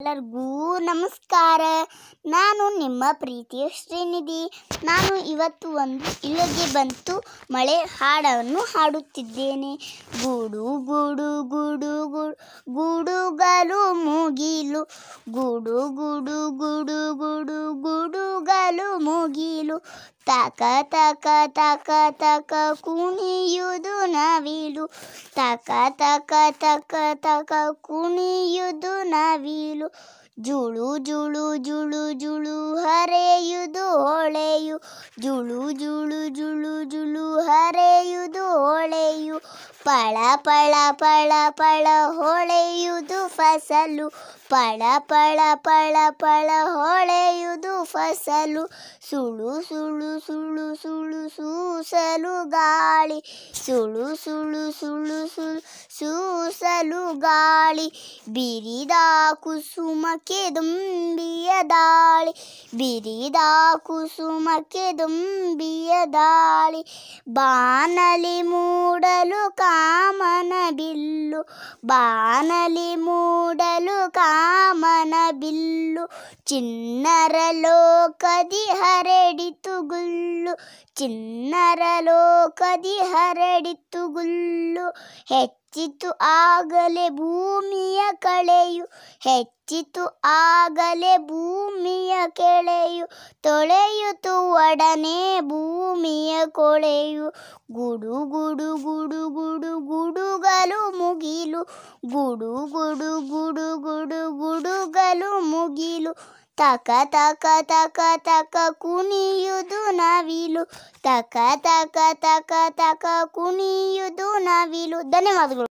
ಎಲ್ಲರಿಗೂ ನಮಸ್ಕಾರ ನಾನು ನಿಮ್ಮ ಪ್ರೀತಿಯ ಶ್ರೀನಿಧಿ ನಾನು ಇವತ್ತು ಒಂದು ಇಲ್ಲಿಗೆ ಬಂತು ಮಳೆ ಹಾಡವನ್ನು ಹಾಡುತ್ತಿದ್ದೇನೆ ಗೂಡು ಗೂಡು ಗೂಡು ಗೂಡು ಗೂಡುಗಲು ಮುಗಿಲು ಗೂಡು ಗೂಡು ಗೂಡು ಗೂಡು ಗೂಡುಗಲು ಮುಗಿಲು ತಕ ತಕ ತಕ ತಕ ಕುಣಿಯುದು ನವಿಲು ತಕ ತಕ ತಕ ತಕ ಕುಣಿಯುದು ಜುಳು ಜುಳು ಜುಳು ಜುಳು ಹರೆಯುದು ಹೊಳೆಯು ಜುಳು ಜುಳು ಜುಳು ಜುಳು ಹರೆಯುದು ಹೊಳೆಯು ಪಳ ಪಳ ಪಳ ಪಳ ಹೊಳೆಯುದು ಫಸಲು ಪಳ ಪಳ ಪಳ ಪಳ ಹೊಳೆಯುದು ಫಸಲು ಸುಳು ಸುಳು ಸುಳು ಸುಳು ಸೂಸಲು ಗಾಳಿ సుళు సుళు సుళు సుళు సూసలు ಗಾಳಿ ಬಿರಿದ ಕುಸುಮಕ್ಕೆ ದುಂಬಿಯ ದಾಳಿ ಬಿರಿದ ಕುಸುಮಕ್ಕೆ ದುಂಬಿಯ ದಾಳಿ ಬಾನಲಿ ಮೂಡಲು ಕಾಮನ ಬಿಲ್ಲು ಬಾನಲಿ ಮೂಡಲು ಕಾಮನ ಬಿಲ್ಲು ಚಿನ್ನರ ಲೋಕದಿ ಹರಡಿತು ಗುಲ್ಲು ಚಿನ್ನರ ಲೋಕದಿ ಹರಡಿತು ಗುಲ್ಲು ಹೆಚ್ಚಿತು ಆಗಲೇ ಭೂಮಿಯ ಕಳೆಯು ಹೆಚ್ಚಿತು ಆಗಲೇ ಭೂಮಿಯ ಕೆಳೆಯು ತೊಳೆಯುತು ಒಡನೆ ಭೂಮಿಯ ಕೊಳೆಯು ಗುಡು ಗುಡು ಗುಡು ಗುಡು ಗುಡುಗಲು ಮುಗಿಲು ಗುಡು ಗುಡು ಗುಡು ಗುಡು ಗುಡುಗಲು ಮುಗಿಲು ತಕ ತಕ ತಕ ತಕ ಕುಣಿಯುದು ನವಿಲು ತಕ ತಕ ತಕ ತಕ ಕುಣಿಯುದು ನವಿಲು ಧನ್ಯವಾದಗಳು